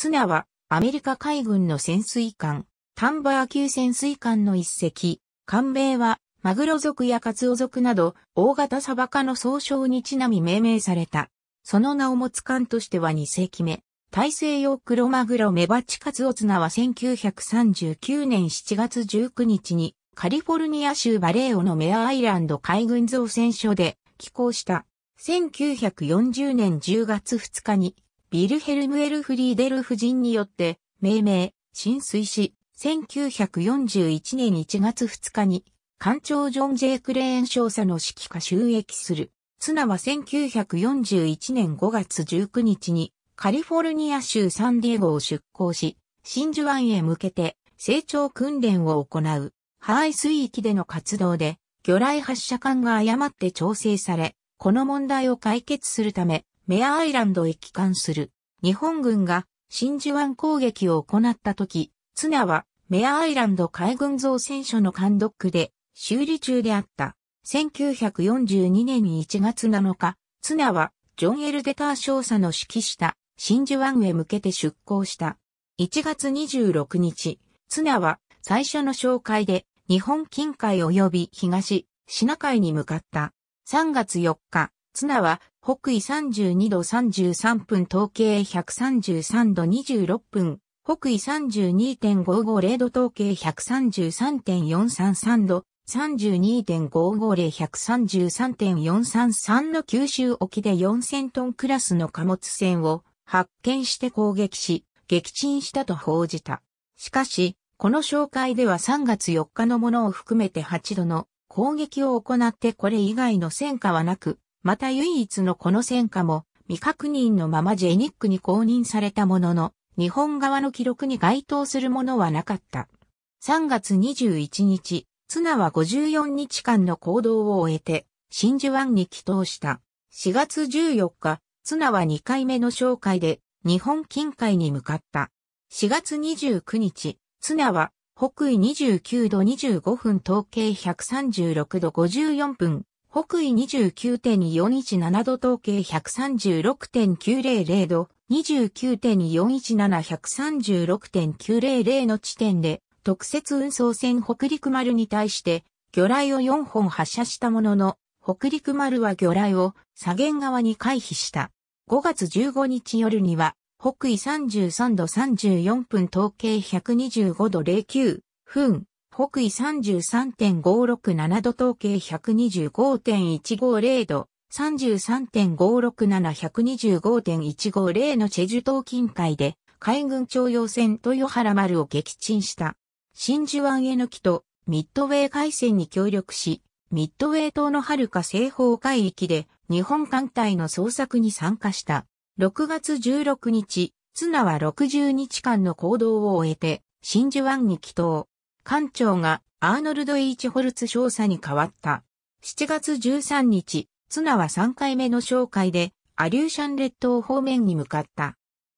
ツナはアメリカ海軍の潜水艦、タンバー級潜水艦の一隻、艦名はマグロ族やカツオ族など大型サバ科の総称にちなみ命名された。その名を持つ艦としては2隻目。大西洋クロマグロメバチカツオツナは1939年7月19日にカリフォルニア州バレーオのメアアイランド海軍造船所で寄港した。1940年10月2日にビルヘルム・エルフリーデル夫人によって命名、浸水し、1941年1月2日に、艦長ジョン・ジェイ・クレーン少佐の指揮下収益する。ツナは1941年5月19日にカリフォルニア州サンディエゴを出港し、真珠湾へ向けて成長訓練を行う。ハワイ水域での活動で魚雷発射管が誤って調整され、この問題を解決するため、メアアイランドへ帰還する。日本軍が真珠湾攻撃を行った時、ツナはメアアイランド海軍造船所の監督で修理中であった。1942年1月7日、ツナはジョン・エルデター少佐の指揮した真珠湾へ向けて出港した。1月26日、ツナは最初の紹介で日本近海及び東シナ海に向かった。3月4日、ツナは北緯32度33分、統計133度26分、北緯32.550度統計133.433度、32.550-133.433の九州沖で4000トンクラスの貨物船を発見して攻撃し、撃沈したと報じた。しかし、この紹介では3月4日のものを含めて8度の攻撃を行ってこれ以外の戦果はなく、また唯一のこの戦果も未確認のままジェニックに公認されたものの、日本側の記録に該当するものはなかった。3月21日、綱は54日間の行動を終えて、真珠湾に帰投した。4月14日、綱は2回目の紹介で、日本近海に向かった。4月29日、綱は、北緯29度25分統計136度54分、北緯29.417度統計136.900度、29.417136.900の地点で、特設運送船北陸丸に対して、魚雷を4本発射したものの、北陸丸は魚雷を左舷側に回避した。5月15日夜には、北緯33度34分統計125度09分、北緯33.567度統計125.150度、33.567125.150のチェジュ島近海で海軍徴用船豊原丸を撃沈した。真珠湾への機とミッドウェー海戦に協力し、ミッドウェー島の遥か西方海域で日本艦隊の捜索に参加した。6月16日、ツナは60日間の行動を終えて真珠湾に帰島。艦長がアーノルド・イーチ・ホルツ少佐に変わった。7月13日、ツナは3回目の紹介で、アリューシャン列島方面に向かった。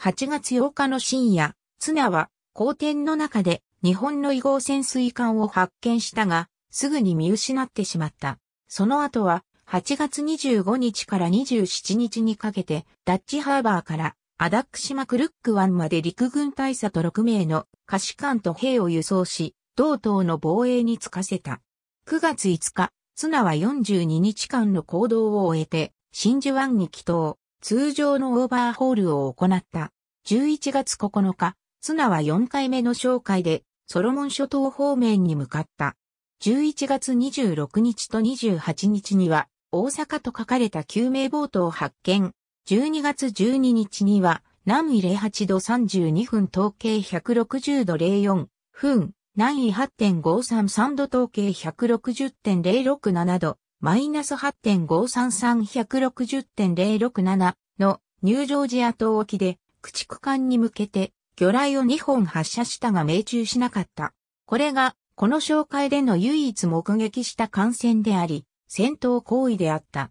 8月8日の深夜、ツナは、後天の中で日本の移合潜水艦を発見したが、すぐに見失ってしまった。その後は、8月25日から27日にかけて、ダッチハーバーからアダック島クルック湾まで陸軍大佐と6名の下士艦と兵を輸送し、同等の防衛に就かせた。9月5日、綱は42日間の行動を終えて、真珠湾に帰島、通常のオーバーホールを行った。11月9日、綱は4回目の紹介で、ソロモン諸島方面に向かった。11月26日と28日には、大阪と書かれた救命ボートを発見。12月12日には、南緯08度32分統計160度04分、南緯8.533度統計160.067度、マイナス8.533160.067のニュージョージア島沖で駆逐艦に向けて魚雷を2本発射したが命中しなかった。これがこの紹介での唯一目撃した艦船であり、戦闘行為であった。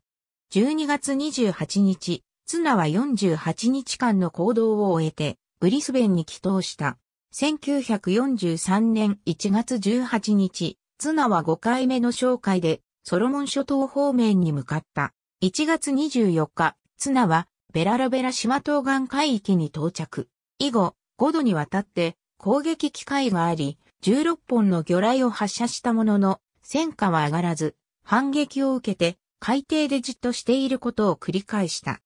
12月28日、ツナは48日間の行動を終えてブリスベンに帰投した。1943年1月18日、ツナは5回目の紹介で、ソロモン諸島方面に向かった。1月24日、ツナは、ベラロベラ島東岸海域に到着。以後、5度にわたって攻撃機会があり、16本の魚雷を発射したものの、戦火は上がらず、反撃を受けて、海底でじっとしていることを繰り返した。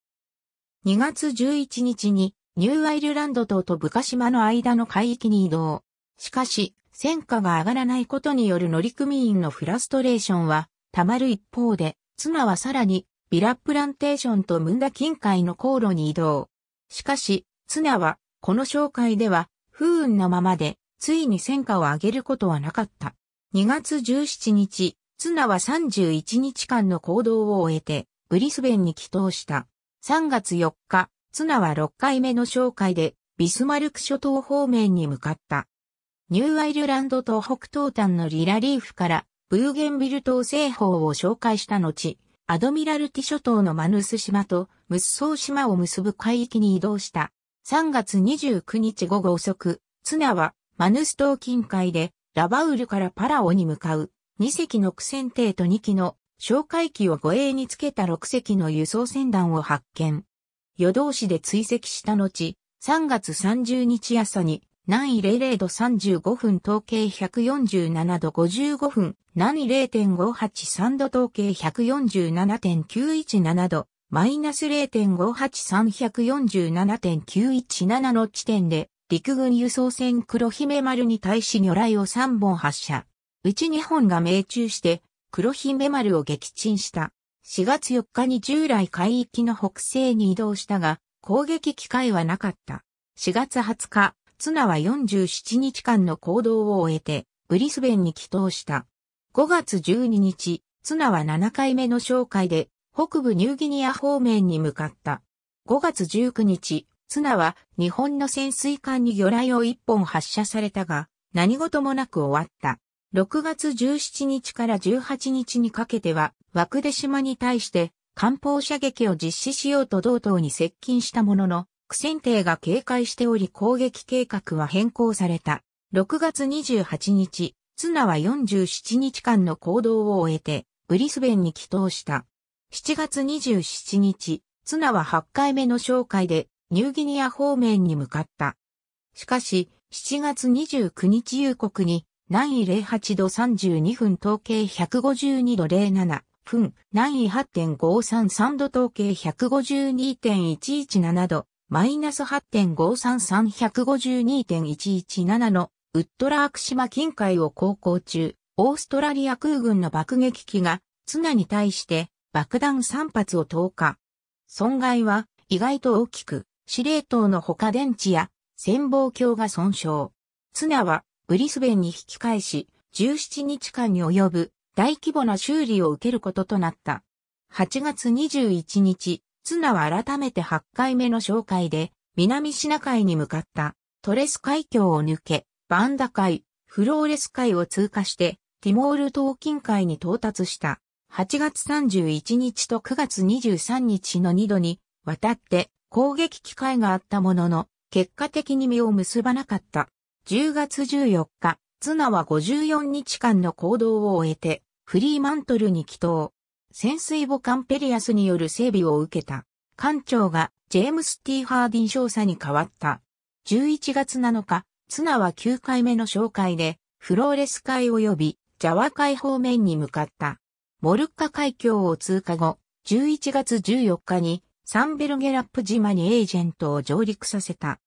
2月11日にニューアイルランド島とブカ島の間の海域に移動。しかし、戦果が上がらないことによる乗組員のフラストレーションは、溜まる一方で、妻はさらに、ビラプランテーションとムンダ近海の航路に移動。しかし、綱は、この紹介では、不運なままで、ついに戦果を上げることはなかった。2月17日、ツナは31日間の行動を終えて、ブリスベンに帰投した。3月4日、綱は6回目の紹介で、ビスマルク諸島方面に向かった。ニューアイルランドと北東端のリラリーフから、ブーゲンビル島西方を紹介した後、アドミラルティ諸島のマヌス島とムッソー島を結ぶ海域に移動した。3月29日午後遅く、綱はマヌス島近海でラバウルからパラオに向かう2隻の苦戦艇と2機の哨戒機を護衛につけた6隻の輸送船団を発見。夜通しで追跡した後、3月30日朝に、南緯00度35分統計147度55分、南緯0.583度統計147.917度、マイナス0.583147.917の地点で、陸軍輸送船黒姫丸に対し魚雷を3本発射。うち2本が命中して、黒姫丸を撃沈した。4月4日に従来海域の北西に移動したが、攻撃機会はなかった。4月20日、ツナは47日間の行動を終えて、ブリスベンに帰投した。5月12日、ツナは7回目の紹介で、北部ニューギニア方面に向かった。5月19日、ツナは日本の潜水艦に魚雷を1本発射されたが、何事もなく終わった。6月17日から18日にかけては、枠出島に対して、艦砲射撃を実施しようと同等に接近したものの、苦戦艇が警戒しており攻撃計画は変更された。6月28日、綱は47日間の行動を終えて、ブリスベンに帰投した。7月27日、綱は8回目の紹介で、ニューギニア方面に向かった。しかし、7月29日夕刻に、南緯08度32分統計152度07分、南緯8.533度統計152.117度、マイナス8.533152.117のウッドラーク島近海を航行中、オーストラリア空軍の爆撃機がツナに対して爆弾3発を投下。損害は意外と大きく、司令塔の他電池や潜望鏡が損傷。ツナはブリスベンに引き返し、17日間に及ぶ大規模な修理を受けることとなった。8月21日、ツナは改めて8回目の紹介で、南シナ海に向かった、トレス海峡を抜け、バンダ海、フローレス海を通過して、ティモール島近海に到達した。8月31日と9月23日の2度に、渡って攻撃機会があったものの、結果的に実を結ばなかった。10月14日、ツナは54日間の行動を終えて、フリーマントルに帰島。潜水母艦ペリアスによる整備を受けた。艦長がジェームス・ティー・ハーディン少佐に変わった。11月7日、ツナは9回目の紹介で、フローレス海及びジャワ海方面に向かった。モルッカ海峡を通過後、11月14日にサンベルゲラップ島にエージェントを上陸させた。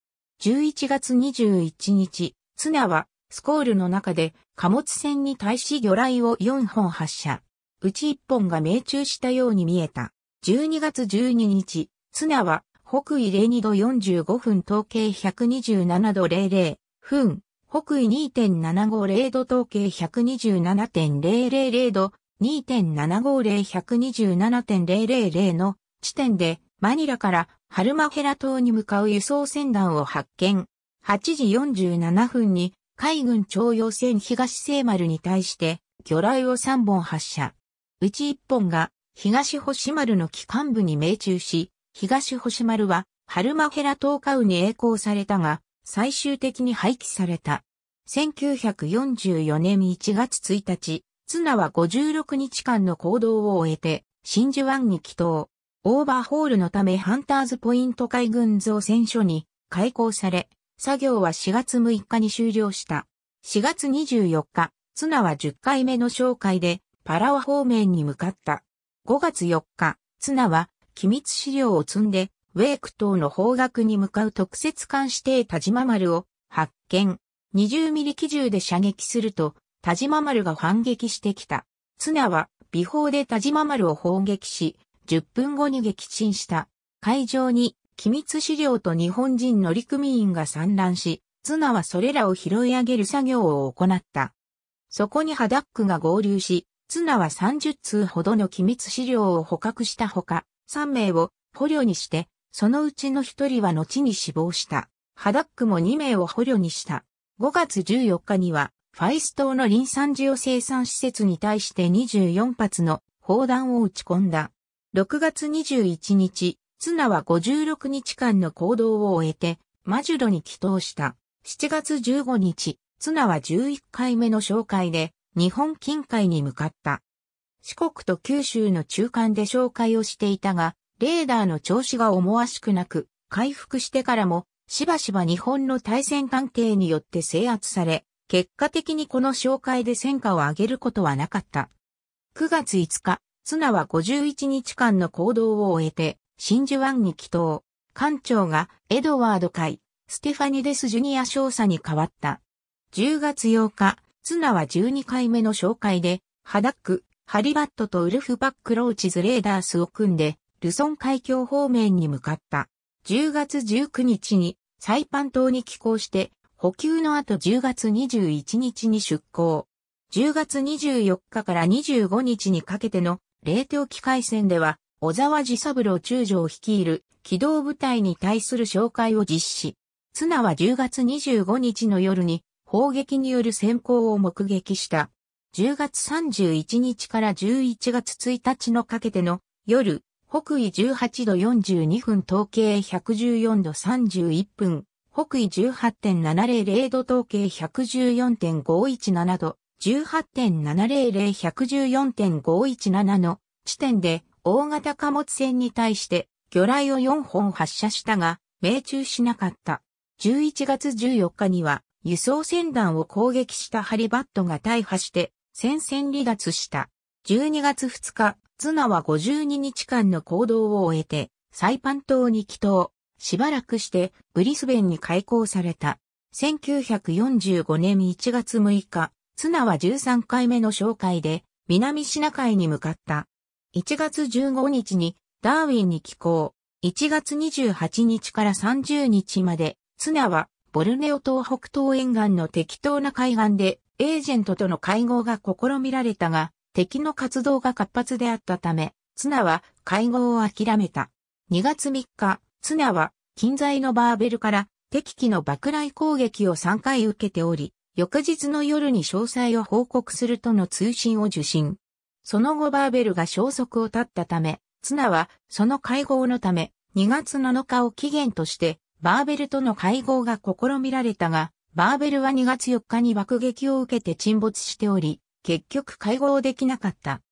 11月21日、ツナは、スコールの中で貨物船に対し魚雷を4本発射。うち1本が命中したように見えた。12月12日、ツナは北緯02度45分統計127度00分、北緯2.750度統計127.000度、2.750127.000の地点でマニラからハルマヘラ島に向かう輸送船団を発見。8時47分に海軍徴用船東聖丸に対して魚雷を3本発射。うち1本が東星丸の機関部に命中し、東星丸はハルマヘラ島カウに栄光されたが、最終的に廃棄された。1944年1月1日、ツナは56日間の行動を終えて、真珠湾に帰島。オーバーホールのためハンターズポイント海軍造船所に開港され、作業は4月6日に終了した。4月24日、ツナは10回目の紹介でパラワ方面に向かった。5月4日、ツナは機密資料を積んでウェイク島の方角に向かう特設艦指定田島丸を発見。20ミリ機銃で射撃すると田島丸が反撃してきた。ツナは美砲で田島丸を砲撃し、10分後に撃沈した。海上に機密資料と日本人乗組員が散乱し、ツナはそれらを拾い上げる作業を行った。そこにハダックが合流し、ツナは30通ほどの機密資料を捕獲したほか、3名を捕虜にして、そのうちの1人は後に死亡した。ハダックも2名を捕虜にした。5月14日には、ファイス島のリン酸ジオ生産施設に対して24発の砲弾を撃ち込んだ。6月21日、ツナは56日間の行動を終えて、マジュロに帰投した。7月15日、ツナは11回目の紹介で、日本近海に向かった。四国と九州の中間で紹介をしていたが、レーダーの調子が思わしくなく、回復してからも、しばしば日本の対戦関係によって制圧され、結果的にこの紹介で戦果を上げることはなかった。9月5日、綱は51日間の行動を終えて、真珠湾に帰島。艦長がエドワード海、ステファニデス・ジュニア少佐に変わった。10月8日、綱は12回目の紹介で、ハダック、ハリバットとウルフ・バック・ローチズ・レーダースを組んで、ルソン海峡方面に向かった。10月19日にサイパン島に寄港して、補給の後10月21日に出港。10月24日から25日にかけての冷凍機械戦では、小沢寺三郎中将率いる機動部隊に対する紹介を実施。綱は10月25日の夜に砲撃による先行を目撃した。10月31日から11月1日のかけての夜、北緯18度42分統計114度31分、北緯18.700度統計114.517度、18.700-114.517の地点で大型貨物船に対して魚雷を4本発射したが、命中しなかった。11月14日には輸送船団を攻撃したハリバットが大破して戦線離脱した。12月2日、ツナは52日間の行動を終えて、サイパン島に帰島。しばらくしてブリスベンに開港された。1945年1月6日、綱は13回目の紹介で、南シナ海に向かった。1月15日にダーウィンに寄港。1月28日から30日まで、綱はボルネオ島北東沿岸の適当な海岸でエージェントとの会合が試みられたが、敵の活動が活発であったため、綱は会合を諦めた。2月3日、綱は近在のバーベルから敵機の爆雷攻撃を3回受けており、翌日の夜に詳細を報告するとの通信を受信。その後バーベルが消息を絶ったため、ツナはその会合のため2月7日を期限としてバーベルとの会合が試みられたが、バーベルは2月4日に爆撃を受けて沈没しており、結局会合できなかった。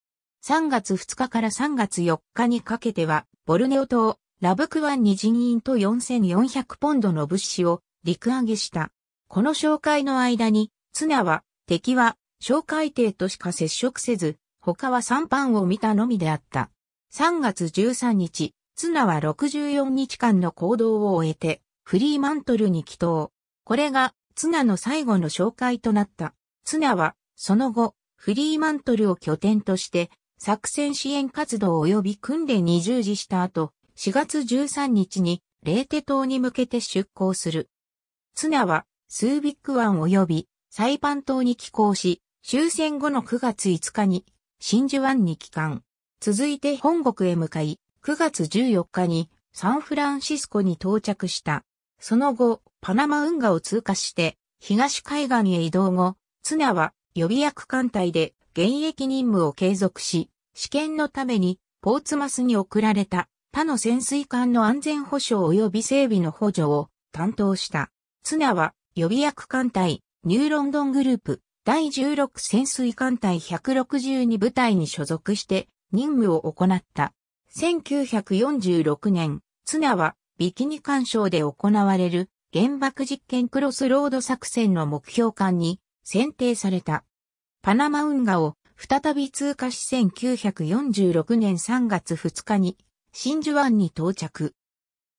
3月2日から3月4日にかけては、ボルネオ島、ラブクワンに人員と4400ポンドの物資を陸揚げした。この紹介の間に、綱は、敵は、紹介艇としか接触せず、他はパ班を見たのみであった。3月13日、綱は64日間の行動を終えて、フリーマントルに帰投。これが、綱の最後の紹介となった。綱は、その後、フリーマントルを拠点として、作戦支援活動及び訓練に従事した後、4月13日に、レーテ島に向けて出港する。綱は、スービック湾及びサイパン島に寄港し、終戦後の9月5日に真珠湾に帰還。続いて本国へ向かい、9月14日にサンフランシスコに到着した。その後、パナマ運河を通過して、東海岸へ移動後、綱は予備役艦隊で現役任務を継続し、試験のためにポーツマスに送られた他の潜水艦の安全保障及び整備の補助を担当した。綱は予備役艦隊、ニューロンドングループ、第16潜水艦隊162部隊に所属して任務を行った。1946年、綱はビキニ干渉で行われる原爆実験クロスロード作戦の目標艦に選定された。パナマ運河を再び通過し1946年3月2日に真珠湾に到着。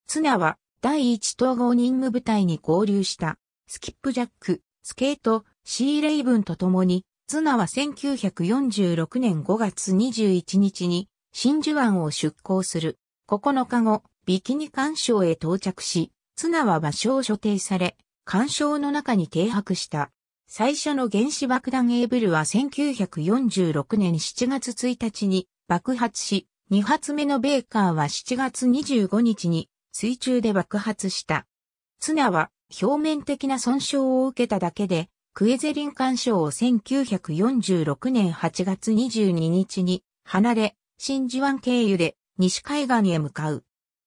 綱は第1統合任務部隊に合流した。スキップジャック、スケート、シーレイブンと共に、ツナは1946年5月21日に真珠湾を出港する。9日後、ビキニ干渉へ到着し、ツナは場所を所定され、干渉の中に停泊した。最初の原子爆弾エーブルは1946年7月1日に爆発し、2発目のベーカーは7月25日に水中で爆発した。ツナは表面的な損傷を受けただけで、クエゼリン干渉を1946年8月22日に離れ、真珠湾経由で西海岸へ向かう。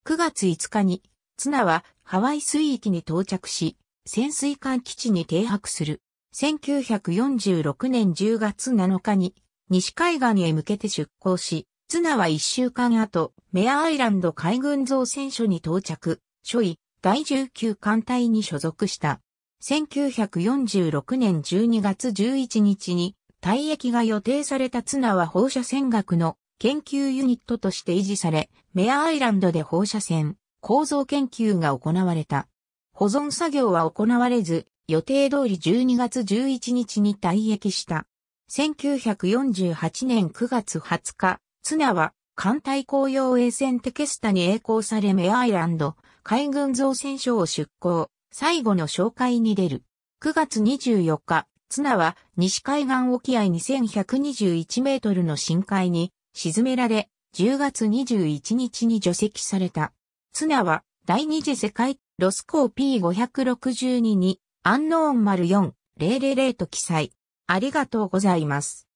9月5日に、ツナはハワイ水域に到着し、潜水艦基地に停泊する。1946年10月7日に、西海岸へ向けて出港し、ツナは1週間後、メアアイランド海軍造船所に到着、所以、第19艦隊に所属した。1946年12月11日に退役が予定されたツナは放射線学の研究ユニットとして維持され、メアアイランドで放射線構造研究が行われた。保存作業は行われず、予定通り12月11日に退役した。1948年9月20日、ツナは艦隊公用衛船テケスタに栄光されメアアイランド海軍造船所を出港、最後の紹介に出る。9月24日、綱は西海岸沖合2121メートルの深海に沈められ、10月21日に除籍された。綱は第二次世界ロスコー P562 にアンノーン04、000と記載。ありがとうございます。